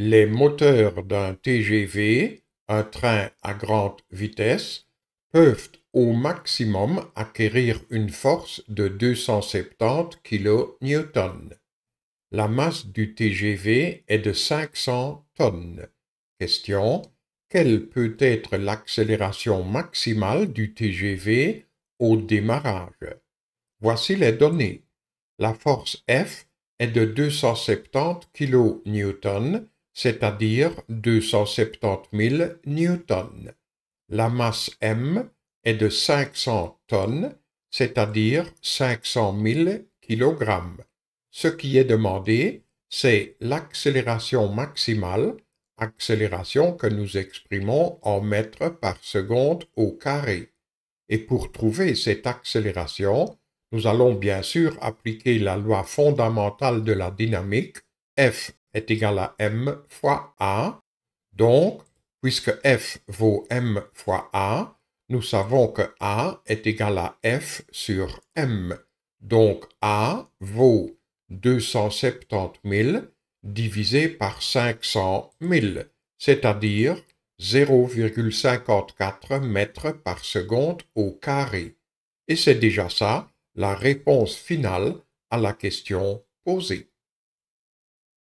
Les moteurs d'un TGV, un train à grande vitesse, peuvent au maximum acquérir une force de 270 kN. La masse du TGV est de 500 tonnes. Question Quelle peut être l'accélération maximale du TGV au démarrage Voici les données. La force F est de 270 kN c'est-à-dire 270 000 newtons. La masse M est de 500 tonnes, c'est-à-dire 500 000 kg. Ce qui est demandé, c'est l'accélération maximale, accélération que nous exprimons en mètres par seconde au carré. Et pour trouver cette accélération, nous allons bien sûr appliquer la loi fondamentale de la dynamique, F est égal à m fois a. Donc, puisque f vaut m fois a, nous savons que a est égal à f sur m. Donc a vaut 270 000 divisé par 500 000, c'est-à-dire 0,54 mètres par seconde au carré. Et c'est déjà ça la réponse finale à la question posée.